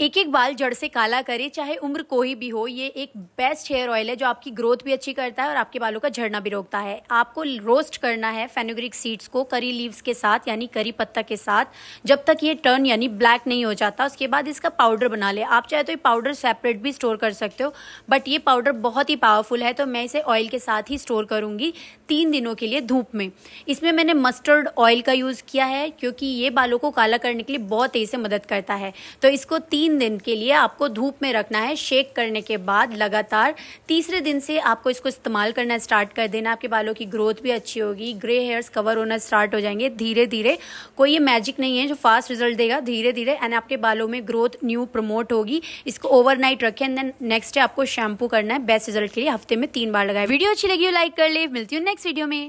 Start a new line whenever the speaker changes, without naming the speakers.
एक एक बाल जड़ से काला करे चाहे उम्र कोई भी हो ये एक बेस्ट हेयर ऑयल है जो आपकी ग्रोथ भी अच्छी करता है और आपके बालों का झड़ना भी रोकता है आपको रोस्ट करना है फेनोग्रिक सीड्स को करी लीव्स के साथ यानी करी पत्ता के साथ जब तक ये टर्न यानी ब्लैक नहीं हो जाता उसके बाद इसका पाउडर बना ले आप चाहे तो ये पाउडर सेपरेट भी स्टोर कर सकते हो बट ये पाउडर बहुत ही पावरफुल है तो मैं इसे ऑयल के साथ ही स्टोर करूँगी तीन दिनों के लिए धूप में इसमें मैंने मस्टर्ड ऑयल का यूज़ किया है क्योंकि ये बालों को काला करने के लिए बहुत तेज़ी से मदद करता है तो इसको तीन तीन दिन के लिए आपको धूप में रखना है शेक करने के बाद लगातार तीसरे दिन से आपको इसको इस्तेमाल करना स्टार्ट कर देना आपके बालों की ग्रोथ भी अच्छी होगी ग्रे हेयर्स कवर होना स्टार्ट हो जाएंगे धीरे धीरे कोई ये मैजिक नहीं है जो फास्ट रिजल्ट देगा धीरे धीरे एंड आपके बालों में ग्रोथ न्यू प्रमोट होगी इसको ओवरनाइट रखें एंड देन नेक्स्ट डे आपको शैम्पू करना है बेस्ट रिजल्ट के लिए हफ्ते में तीन बार लगाए वीडियो अच्छी लगी हो लाइक कर ले मिलती हूँ नेक्स्ट वीडियो में